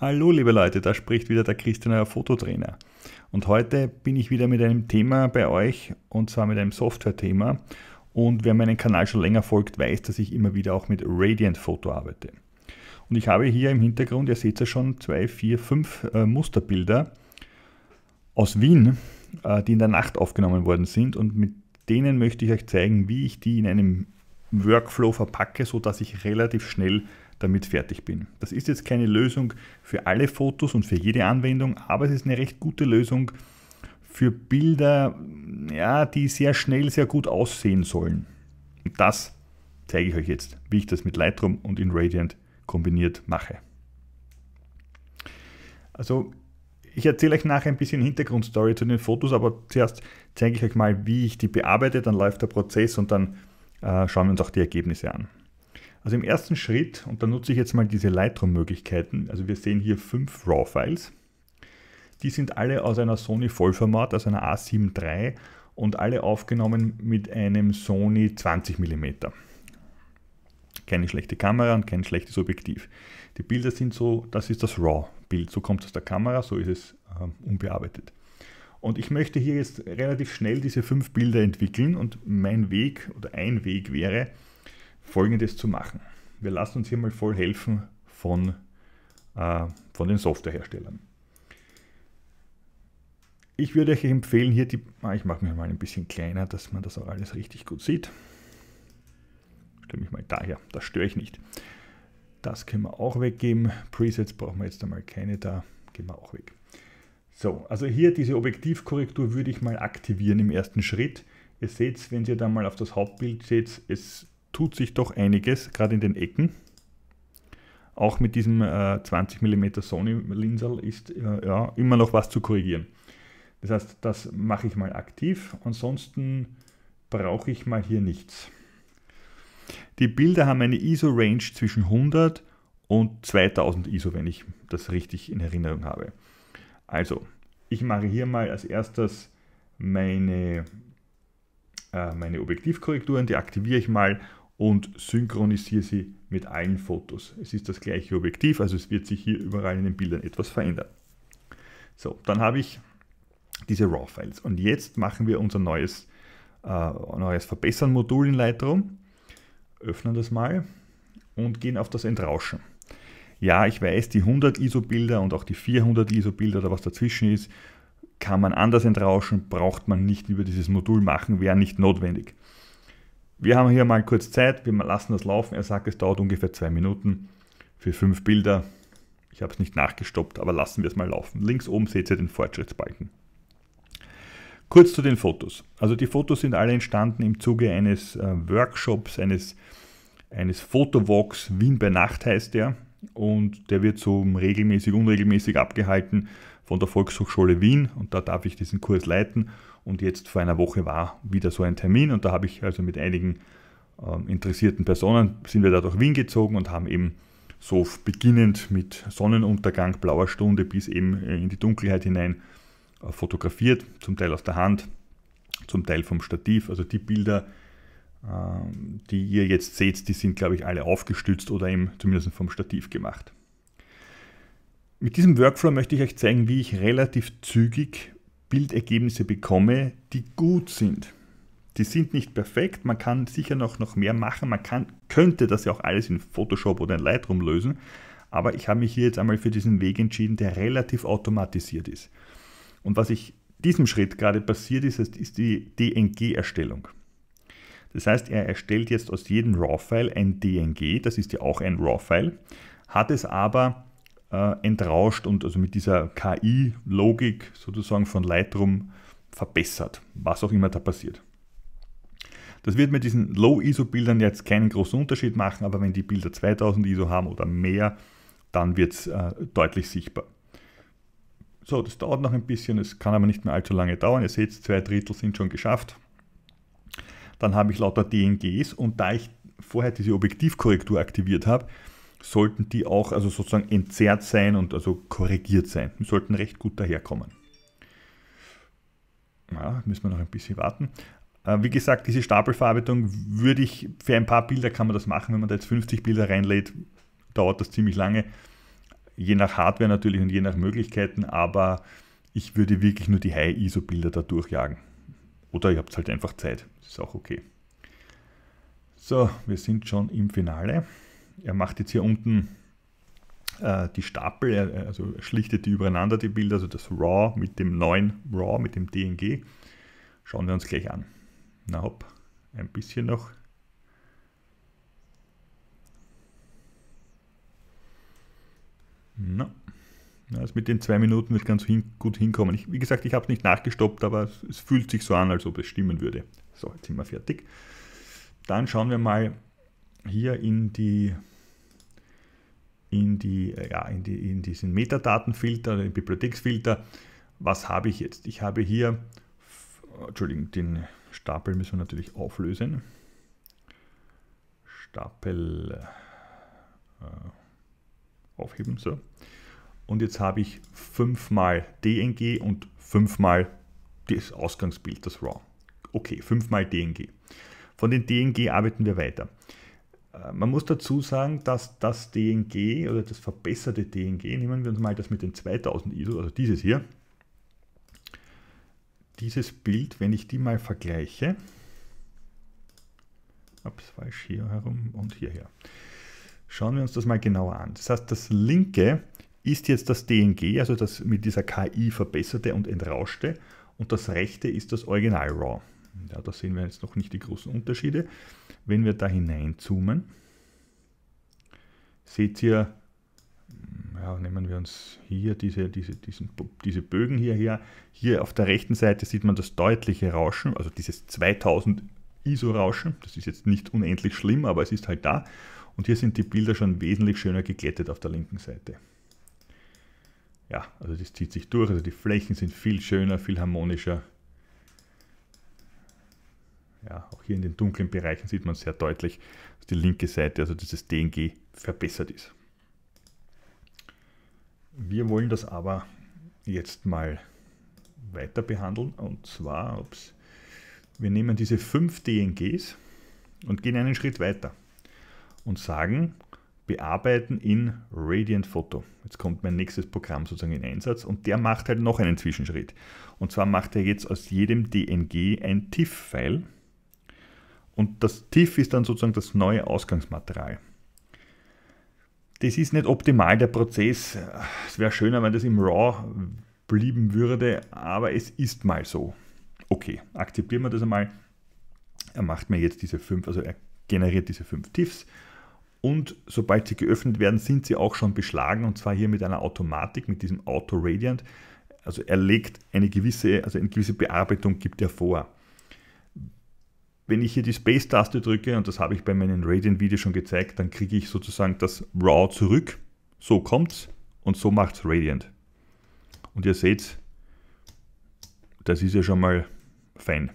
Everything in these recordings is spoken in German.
Hallo liebe Leute, da spricht wieder der Christian, euer Fototrainer. Und heute bin ich wieder mit einem Thema bei euch und zwar mit einem Software-Thema. Und wer meinen Kanal schon länger folgt, weiß, dass ich immer wieder auch mit Radiant Photo arbeite. Und ich habe hier im Hintergrund, ihr seht ja schon, zwei, vier, fünf äh, Musterbilder aus Wien, äh, die in der Nacht aufgenommen worden sind. Und mit denen möchte ich euch zeigen, wie ich die in einem Workflow verpacke, sodass ich relativ schnell damit fertig bin. Das ist jetzt keine Lösung für alle Fotos und für jede Anwendung, aber es ist eine recht gute Lösung für Bilder, ja, die sehr schnell sehr gut aussehen sollen. Und das zeige ich euch jetzt, wie ich das mit Lightroom und in Radiant kombiniert mache. Also ich erzähle euch nachher ein bisschen Hintergrundstory zu den Fotos, aber zuerst zeige ich euch mal, wie ich die bearbeite, dann läuft der Prozess und dann äh, schauen wir uns auch die Ergebnisse an. Also im ersten Schritt, und da nutze ich jetzt mal diese Lightroom-Möglichkeiten, also wir sehen hier fünf RAW-Files. Die sind alle aus einer Sony Vollformat, aus einer A7 III und alle aufgenommen mit einem Sony 20 mm. Keine schlechte Kamera und kein schlechtes Objektiv. Die Bilder sind so, das ist das RAW-Bild, so kommt es aus der Kamera, so ist es äh, unbearbeitet. Und ich möchte hier jetzt relativ schnell diese fünf Bilder entwickeln und mein Weg oder ein Weg wäre, folgendes zu machen. Wir lassen uns hier mal voll helfen von, äh, von den Softwareherstellern. Ich würde euch empfehlen, hier die, ah, ich mache mir mal ein bisschen kleiner, dass man das auch alles richtig gut sieht. Stelle mich mal daher, das störe ich nicht. Das können wir auch weggeben. Presets brauchen wir jetzt einmal keine da, gehen wir auch weg. So, also hier diese Objektivkorrektur würde ich mal aktivieren im ersten Schritt. Ihr seht, wenn ihr da mal auf das Hauptbild seht, es tut sich doch einiges, gerade in den Ecken. Auch mit diesem äh, 20 mm Sony Linsal ist äh, ja, immer noch was zu korrigieren. Das heißt, das mache ich mal aktiv. Ansonsten brauche ich mal hier nichts. Die Bilder haben eine ISO-Range zwischen 100 und 2000 ISO, wenn ich das richtig in Erinnerung habe. Also, ich mache hier mal als erstes meine, äh, meine Objektivkorrekturen, die aktiviere ich mal und synchronisiere sie mit allen Fotos. Es ist das gleiche Objektiv, also es wird sich hier überall in den Bildern etwas verändern. So, dann habe ich diese RAW-Files. Und jetzt machen wir unser neues, äh, neues Verbessern-Modul in Lightroom. Öffnen das mal und gehen auf das Entrauschen. Ja, ich weiß, die 100 ISO-Bilder und auch die 400 ISO-Bilder oder was dazwischen ist, kann man anders entrauschen, braucht man nicht über dieses Modul machen, wäre nicht notwendig. Wir haben hier mal kurz Zeit, wir lassen das laufen. Er sagt, es dauert ungefähr zwei Minuten für fünf Bilder. Ich habe es nicht nachgestoppt, aber lassen wir es mal laufen. Links oben seht ihr den Fortschrittsbalken. Kurz zu den Fotos. Also die Fotos sind alle entstanden im Zuge eines äh, Workshops, eines, eines Fotowalks, Wien bei Nacht heißt der. Und der wird so regelmäßig, unregelmäßig abgehalten von der Volkshochschule Wien. Und da darf ich diesen Kurs leiten. Und jetzt vor einer Woche war wieder so ein Termin und da habe ich also mit einigen äh, interessierten Personen sind wir da durch Wien gezogen und haben eben so beginnend mit Sonnenuntergang, blauer Stunde bis eben äh, in die Dunkelheit hinein äh, fotografiert, zum Teil aus der Hand, zum Teil vom Stativ. Also die Bilder, äh, die ihr jetzt seht, die sind, glaube ich, alle aufgestützt oder eben zumindest vom Stativ gemacht. Mit diesem Workflow möchte ich euch zeigen, wie ich relativ zügig Bildergebnisse bekomme, die gut sind. Die sind nicht perfekt, man kann sicher noch, noch mehr machen, man kann, könnte das ja auch alles in Photoshop oder in Lightroom lösen, aber ich habe mich hier jetzt einmal für diesen Weg entschieden, der relativ automatisiert ist. Und was ich diesem Schritt gerade passiert ist, ist die DNG-Erstellung. Das heißt, er erstellt jetzt aus jedem RAW-File ein DNG, das ist ja auch ein RAW-File, hat es aber äh, entrauscht und also mit dieser KI-Logik sozusagen von Lightroom verbessert, was auch immer da passiert. Das wird mit diesen Low-ISO-Bildern jetzt keinen großen Unterschied machen, aber wenn die Bilder 2000 ISO haben oder mehr, dann wird es äh, deutlich sichtbar. So, das dauert noch ein bisschen, es kann aber nicht mehr allzu lange dauern. Ihr seht, zwei Drittel sind schon geschafft. Dann habe ich lauter DNGs und da ich vorher diese Objektivkorrektur aktiviert habe, sollten die auch also sozusagen entzerrt sein und also korrigiert sein. Die sollten recht gut daherkommen. Ja, müssen wir noch ein bisschen warten. Äh, wie gesagt, diese Stapelverarbeitung würde ich, für ein paar Bilder kann man das machen, wenn man da jetzt 50 Bilder reinlädt, dauert das ziemlich lange, je nach Hardware natürlich und je nach Möglichkeiten, aber ich würde wirklich nur die High-ISO-Bilder da durchjagen. Oder ihr habt halt einfach Zeit, das ist auch okay. So, wir sind schon im Finale er macht jetzt hier unten äh, die Stapel, er, also schlichtet die übereinander, die Bilder, also das RAW mit dem neuen RAW, mit dem DNG. Schauen wir uns gleich an. Na hopp, ein bisschen noch. Na, also mit den zwei Minuten wird ganz hin, gut hinkommen. Ich, wie gesagt, ich habe es nicht nachgestoppt, aber es, es, fühlt sich so an, als ob es stimmen würde. So, jetzt sind wir fertig. Dann schauen wir mal hier in die in, die, äh, ja, in, die, in diesen Metadatenfilter, den Bibliotheksfilter, was habe ich jetzt? Ich habe hier, Entschuldigung, den Stapel müssen wir natürlich auflösen. Stapel äh, aufheben, so. Und jetzt habe ich fünfmal DNG und fünfmal das Ausgangsbild, das RAW. Okay, fünfmal DNG. Von den DNG arbeiten wir weiter. Äh, man muss dazu sagen, dass das DNG oder das verbesserte DNG, nehmen wir uns mal das mit den 2000 ISO, also dieses hier, dieses Bild, wenn ich die mal vergleiche, ups, falsch hier herum und hierher, schauen wir uns das mal genauer an. Das heißt, das linke ist jetzt das DNG, also das mit dieser KI verbesserte und entrauschte, und das rechte ist das Original RAW. Ja, da sehen wir jetzt noch nicht die großen Unterschiede. Wenn wir da hineinzoomen, seht ihr, hm, ja, nehmen wir uns hier diese, diese, diesen, diese Bögen hierher. Hier auf der rechten Seite sieht man das deutliche Rauschen, also dieses 2000 ISO-Rauschen. Das ist jetzt nicht unendlich schlimm, aber es ist halt da. Und hier sind die Bilder schon wesentlich schöner geglättet auf der linken Seite. Ja, also das zieht sich durch, also die Flächen sind viel schöner, viel harmonischer. Ja, auch hier in den dunklen Bereichen sieht man sehr deutlich, dass die linke Seite, also dieses DNG, verbessert ist. Wir wollen das aber jetzt mal weiter behandeln und zwar, wir nehmen diese fünf DNGs und gehen einen Schritt weiter und sagen, bearbeiten in Radiant Photo. Jetzt kommt mein nächstes Programm sozusagen in Einsatz und der macht halt noch einen Zwischenschritt. Und zwar macht er jetzt aus jedem DNG ein TIFF-File und das TIFF ist dann sozusagen das neue Ausgangsmaterial. Das ist nicht optimal, der Prozess. Es wäre schöner, wenn das im RAW blieben würde, aber es ist mal so. Okay, akzeptieren wir das einmal. Er macht mir jetzt diese fünf, also er generiert diese fünf TIFFs. und sobald sie geöffnet werden, sind sie auch schon beschlagen und zwar hier mit einer Automatik, mit diesem Auto Radiant. Also er legt eine gewisse, also eine gewisse Bearbeitung gibt er vor wenn ich hier die Space-Taste drücke, und das habe ich bei meinem Radiant-Video schon gezeigt, dann kriege ich sozusagen das RAW zurück. So kommt's und so macht's Radiant. Und ihr seht, das ist ja schon mal fein.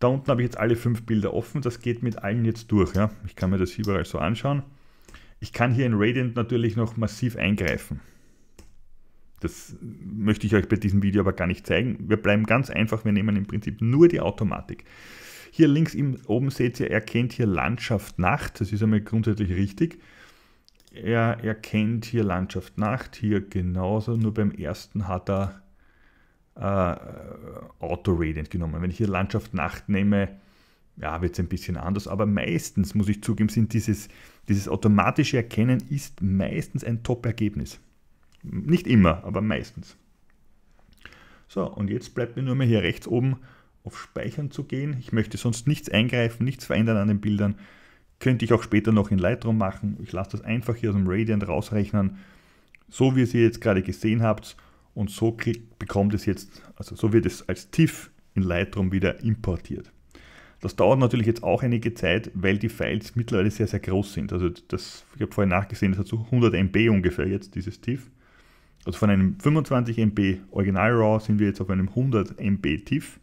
Da unten habe ich jetzt alle fünf Bilder offen. Das geht mit allen jetzt durch. Ja? Ich kann mir das überall so anschauen. Ich kann hier in Radiant natürlich noch massiv eingreifen. Das möchte ich euch bei diesem Video aber gar nicht zeigen. Wir bleiben ganz einfach. Wir nehmen im Prinzip nur die Automatik. Hier links oben seht ihr, er kennt hier Landschaft Nacht. Das ist einmal grundsätzlich richtig. Er erkennt hier Landschaft Nacht, hier genauso, nur beim ersten hat er äh, Auto-Radiant genommen. Wenn ich hier Landschaft Nacht nehme, ja, wird es ein bisschen anders, aber meistens, muss ich zugeben, sind dieses, dieses automatische Erkennen ist meistens ein Top-Ergebnis. Nicht immer, aber meistens. So, und jetzt bleibt mir nur mehr hier rechts oben auf Speichern zu gehen. Ich möchte sonst nichts eingreifen, nichts verändern an den Bildern. Könnte ich auch später noch in Lightroom machen. Ich lasse das einfach hier aus dem Radiant rausrechnen, so wie ihr es jetzt gerade gesehen habt. Und so krieg, bekommt es jetzt, also so wird es als TIFF in Lightroom wieder importiert. Das dauert natürlich jetzt auch einige Zeit, weil die Files mittlerweile sehr, sehr groß sind. Also das, ich habe vorher nachgesehen, das hat so 100 MB ungefähr jetzt, dieses TIFF. Also von einem 25 MB Original RAW sind wir jetzt auf einem 100 MB TIFF.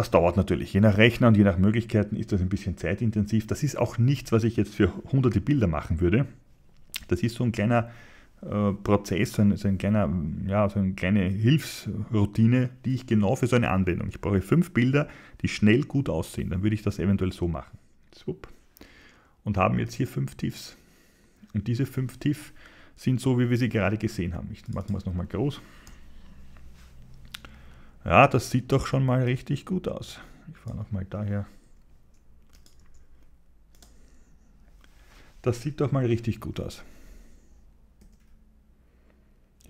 Das dauert natürlich. Je nach Rechner und je nach Möglichkeiten ist das ein bisschen zeitintensiv. Das ist auch nichts, was ich jetzt für hunderte Bilder machen würde. Das ist so ein kleiner äh, Prozess, so ein, so ein, kleiner, ja, so eine kleine Hilfsroutine, die ich genau für so eine Anwendung. Ich brauche fünf Bilder, die schnell gut aussehen. Dann würde ich das eventuell so machen. Swupp. Und haben jetzt hier fünf Tiffs. Und diese fünf Tiffs sind so, wie wir sie gerade gesehen haben. Ich mache es nochmal groß. Ja, das sieht doch schon mal richtig gut aus. Ich fahre nochmal daher. Das sieht doch mal richtig gut aus.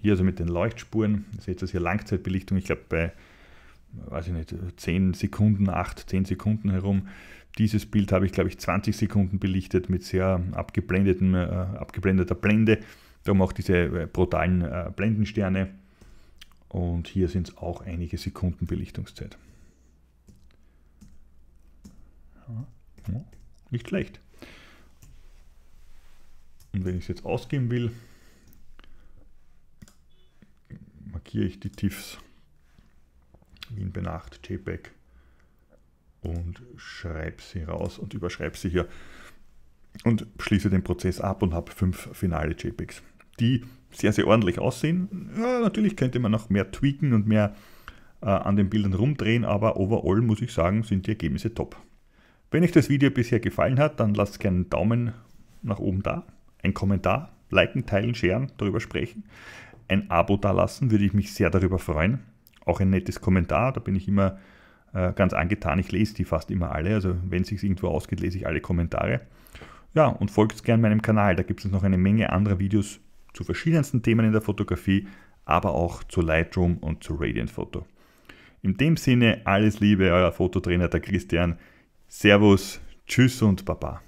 Hier also mit den Leuchtspuren, ihr seht das hier Langzeitbelichtung, ich glaube bei, weiß ich nicht, 10 Sekunden, 8, 10 Sekunden herum. Dieses Bild habe ich, glaube ich, 20 Sekunden belichtet mit sehr abgeblendeten, äh, abgeblendeter Blende. Darum auch diese äh, brutalen äh, Blendensterne. Und hier sind es auch einige Sekunden Belichtungszeit. Ja, nicht schlecht. Und wenn ich es jetzt ausgeben will, markiere ich die TIFFs wie in Benacht, JPEG und schreibe sie raus und überschreibe sie hier und schließe den Prozess ab und habe fünf finale JPEGs. Die sehr, sehr ordentlich aussehen. Ja, natürlich könnte man noch mehr tweaken und mehr äh, an den Bildern rumdrehen, aber overall muss ich sagen, sind die Ergebnisse top. Wenn euch das Video bisher gefallen hat, dann lasst gerne einen Daumen nach oben da, einen Kommentar, liken, teilen, scheren, darüber sprechen. Ein Abo dalassen, würde ich mich sehr darüber freuen. Auch ein nettes Kommentar, da bin ich immer äh, ganz angetan. Ich lese die fast immer alle, also wenn es sich irgendwo ausgeht, lese ich alle Kommentare. Ja, und folgt gerne meinem Kanal, da gibt es noch eine Menge anderer Videos zu verschiedensten Themen in der Fotografie, aber auch zu Lightroom und zu Radiant Photo. In dem Sinne alles Liebe, euer Fototrainer der Christian. Servus, tschüss und baba.